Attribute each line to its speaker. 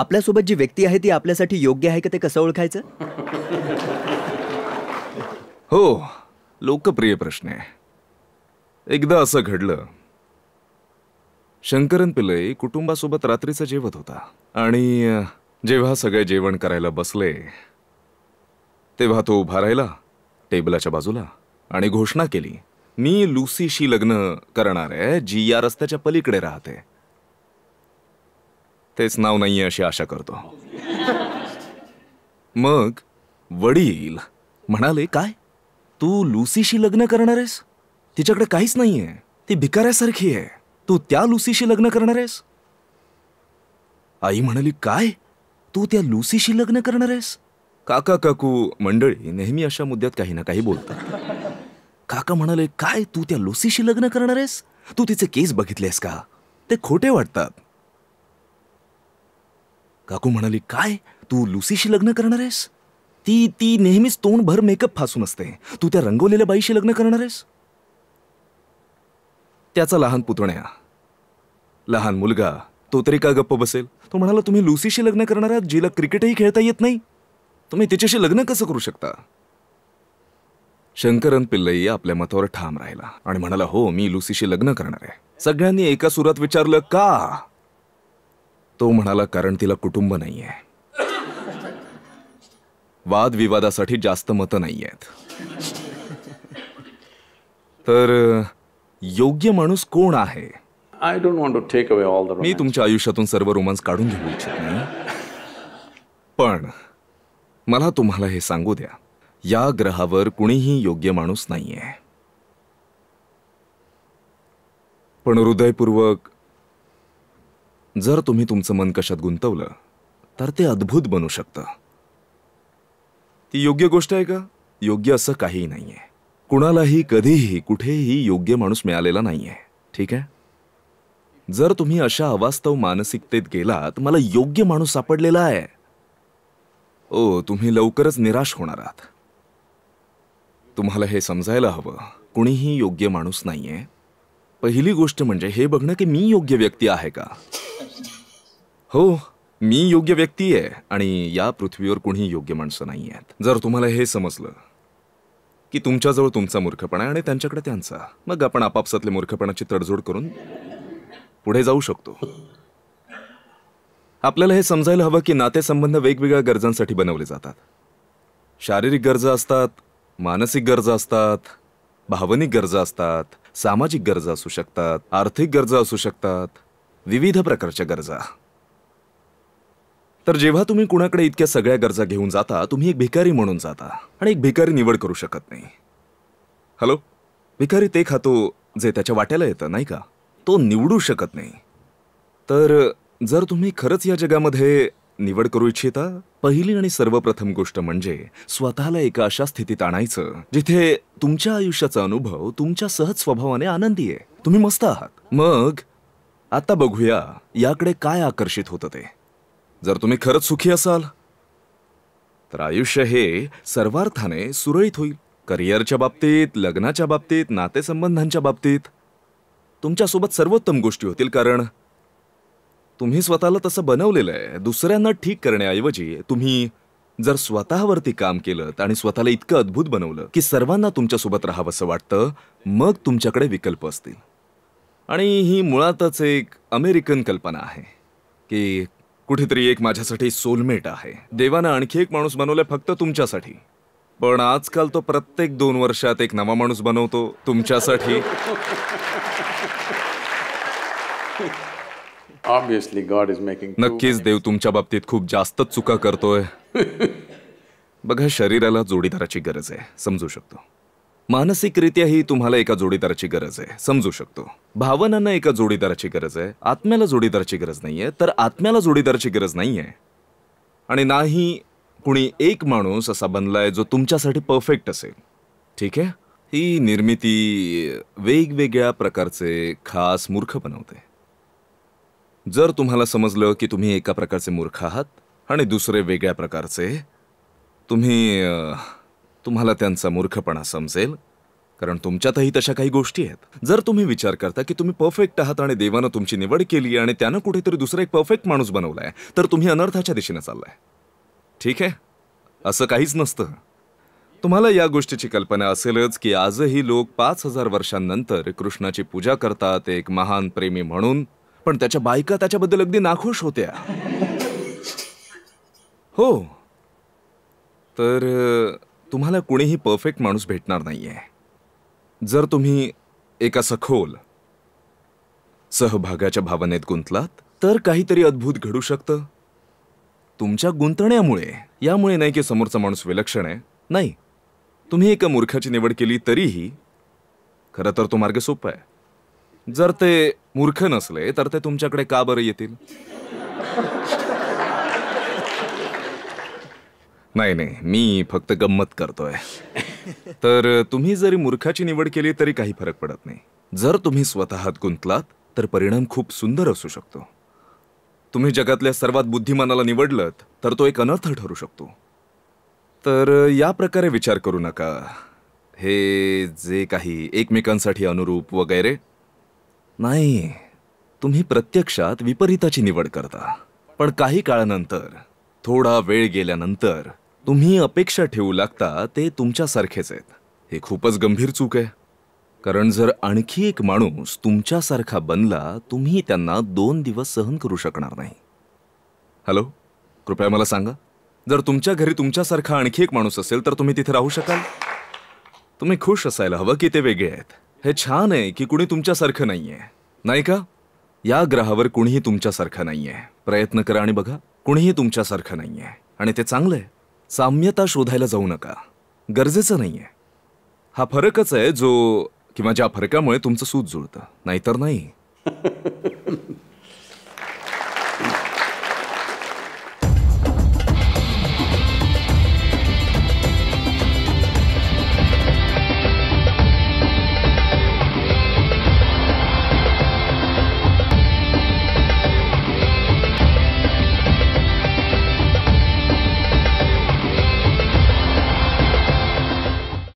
Speaker 1: आपल्यासोबत जी व्यक्ती आहे ती आपल्यासाठी योग्य आहे का ते कसं ओळखायचं हो लोकप्रिय प्रश्न आहे एकदा असं घडलं शंकरन पिल्लई कुटुंबासोबत रात्रीचं जेवत होता आणि जेव्हा सगळे जेवण करायला बसले तेव्हा तो उभा राहिला टेबलाच्या बाजूला आणि घोषणा केली मी लुसीशी लग्न करणार आहे जी या रस्त्याच्या पलीकडे राहते तेच नाव नाहीये अशी आशा करतो मग वडील म्हणाले काय तू लुसीशी लग्न करणार आहेस तिच्याकडे काहीच नाहीये ती भिकाऱ्यासारखी आहे तू त्या लुसीशी लग्न करणार आहेस आई म्हणाली काय तू त्या लुसीशी लग्न करणार आहेस काका काकू मंडळी नेहमी अशा मुद्द्यात काही ना काही बोलतात काका म्हणाले काय तू त्या लुसीशी लग्न करणार आहेस तू तिचे केस बघितलेस का ते खोटे वाटतात काकू म्हणाली काय तू लुसीशी लग्न करणार आहेस ती ती नेहमीच तोंड भर मेकअप फासून असते तू त्या रंगवलेल्या बाईशी लग्न करणार आहेस त्याचा लहान पुतण्या लहान मुलगा तो तरी का गप्प बसेल तो म्हणाला तुम्ही लुसीशी लग्न करणार आहात जिला क्रिकेटही खेळता येत नाही तुम्ही तिच्याशी लग्न कसं करू शकता शंकरन पिल्लई आपल्या मतावर ठाम राहिला आणि म्हणाला हो मी लुसीशी लग्न करणार आहे सगळ्यांनी एका सुरात विचारलं का तो म्हणाला कारण तिला कुटुंब नाही आहे वादविवादासाठी जास्त मत नाही आहेत तर योग्य माणूस कोण आहे I don't want to take away all मी तुमच्या आयुष्यातून सर्व रोमांस काढून घेऊ इच्छित नाही पण मला तुम्हाला हे सांगू द्या या ग्रहावर कुणीही योग्य माणूस नाहीये पण हृदयपूर्वक जर तुम्ही तुमचं मन कशात गुंतवलं तर ते अद्भुत बनू शकतं ती योग्य गोष्ट आहे का योग्य असं काहीही नाहीये कुणालाही कधीही कुठेही योग्य माणूस मिळालेला नाहीये ठीक आहे जर तुम्ही अशा अवास्तव मानसिकतेत गेलात मला योग्य माणूस सापडलेला आहे ओ तुम्ही लवकरच निराश होणार आहात तुम्हाला हे समजायला हवं कुणीही योग्य माणूस नाहीये पहिली गोष्ट म्हणजे हे बघणं की मी योग्य व्यक्ती आहे का हो मी योग्य व्यक्ती आहे आणि या पृथ्वीवर कोणी योग्य माणसं नाही आहेत जर तुम्हाला हे समजलं की तुमच्याजवळ तुमचा मूर्खपणा आहे आणि त्यांच्याकडे त्यांचा मग आपण आपापसातले मूर्खपणाची तडजोड करून पुढे जाऊ शकतो आपल्याला हे समजायला हवं की नातेसंबंध वेगवेगळ्या गरजांसाठी बनवले जातात शारीरिक गरजा असतात मानसिक गरजा असतात भावनिक गरजा असतात सामाजिक गरजा असू शकतात आर्थिक गरजा असू शकतात विविध प्रकारच्या गरजा तर जेव्हा तुम्ही कुणाकडे इतक्या सगळ्या गरजा घेऊन जाता तुम्ही एक भिकारी म्हणून जाता आणि एक भिकारी निवड करू शकत नाही हॅलो भिकारी ते खातो जे त्याच्या वाट्याला येतं नाही का तो निवडू शकत नाही तर जर तुम्ही खरंच या जगामध्ये निवड करू इच्छिता पहिली आणि सर्वप्रथम गोष्ट म्हणजे स्वतःला एका अशा स्थितीत आणायचं जिथे तुमच्या आयुष्याचा अनुभव तुमच्या सहज स्वभावाने आनंदी आहे तुम्ही मस्त आहात मग आता बघूया याकडे काय आकर्षित होतं ते जर तुम्ही खरंच सुखी असाल तर आयुष्य हे सर्वार्थाने सुरळीत होईल करिअरच्या बाबतीत लग्नाच्या बाबतीत नातेसंबंधांच्या बाबतीत तुमच्यासोबत सर्वोत्तम गोष्टी होतील कारण तुम्ही स्वतःला तसं बनवलेलं आहे दुसऱ्यांना ठीक करण्याऐवजी तुम्ही जर स्वतःवरती काम केलं आणि स्वतःला इतकं अद्भुत बनवलं की सर्वांना तुमच्यासोबत राहावंसं वाटतं मग तुमच्याकडे विकल्प असतील आणि ही मुळातच एक अमेरिकन कल्पना आहे की कुठेतरी एक माझ्यासाठी सोलमेट आहे देवानं आणखी एक माणूस बनवलाय फक्त तुमच्यासाठी पण आजकाल तो प्रत्येक दोन वर्षात एक नवा माणूस बनवतो तुमच्यासाठी ऑब्विसली गॉड इज मेकिंग नक्कीच देव तुमच्या बाबतीत खूप जास्त चुका करतोय बघा शरीराला जोडीदाराची गरज आहे समजू शकतो मानसिकरित्याही तुम्हाला एका जोडीदाराची गरज आहे समजू शकतो भावनांना एका जोडीदाराची गरज आहे आत्म्याला जोडीदाराची गरज नाही आहे तर आत्म्याला जोडीदाराची गरज नाही आहे आणि नाही कुणी एक माणूस असा बनला आहे जो तुमच्यासाठी परफेक्ट असेल ठीक आहे ही निर्मिती वेगवेगळ्या प्रकारचे खास मूर्ख बनवते जर तुम्हाला समजलं की तुम्ही एका प्रकारचे मूर्ख आहात आणि दुसरे वेगळ्या प्रकारचे तुम्ही तुम्हाला त्यांचा मूर्खपणा समजेल कारण तुमच्यातही तशा काही गोष्टी आहेत जर तुम्ही विचार करता की तुम्ही परफेक्ट आहात आणि देवानं तुमची निवड केली आणि त्यानं कुठेतरी दुसरा एक परफेक्ट माणूस बनवलाय तर तुम्ही अनर्थाच्या दिशेनं चाललाय ठीक आहे असं काहीच नसतं तुम्हाला या गोष्टीची कल्पना असेलच की आजही लोक पाच हजार वर्षांनंतर कृष्णाची पूजा करतात एक महान प्रेमी म्हणून पण त्याच्या बायका त्याच्याबद्दल अगदी नाखुश होत्या हो तर तुम्हाला कुणीही परफेक्ट माणूस भेटणार नाही आहे जर तुम्ही एका सखोल सहभागाच्या भावनेत गुंतलात तर काहीतरी अद्भुत घडू शकतं तुमच्या गुंतण्यामुळे यामुळे नाही की समोरचा माणूस विलक्षण आहे नाही तुम्ही एका मूर्खाची निवड केली तरीही खरं तर तो मार्ग सोपा आहे जर ते मूर्ख नसले तर ते तुमच्याकडे का बरं येतील नाही नाही मी फक्त गंमत करतोय तर तुम्ही जरी मूर्खाची निवड केली तरी काही फरक पडत नाही जर तुम्ही स्वतःत गुंतलात तर परिणाम खूप सुंदर असू शकतो तुम्ही जगातल्या सर्वात बुद्धिमानाला निवडलं तर तो एक अनर्थ ठरू शकतो तर या प्रकारे विचार करू नका हे जे काही एकमेकांसाठी अनुरूप वगैरे नाही तुम्ही प्रत्यक्षात विपरीताची निवड करता पण काही काळानंतर थोडा वेळ गेल्यानंतर तुम्ही अपेक्षा ठेवू लागता ते तुमच्यासारखेच आहेत हे खूपच गंभीर चूक आहे कारण जर आणखी एक माणूस तुमच्यासारखा बनला तुम्ही त्यांना दोन दिवस सहन करू शकणार नाही हॅलो कृपया मला सांगा जर तुमच्या घरी तुमच्यासारखा आणखी एक माणूस असेल तर तुम्ही तिथे राहू शकाल तुम्ही खुश असायला हवं की ते वेगळे आहेत हे छान आहे की कुणी तुमच्यासारखं नाही आहे नाही का या ग्रहावर कुणीही तुमच्यासारखं नाही आहे प्रयत्न करा आणि बघा कुणीही तुमच्यासारखं नाही आहे आणि ते चांगलं आहे साम्यता शोधायला जाऊ नका गरजेचं नाही आहे हा फरकच आहे जो किंवा ज्या फरकामुळे तुमचं सूत जुळतं नाहीतर नाही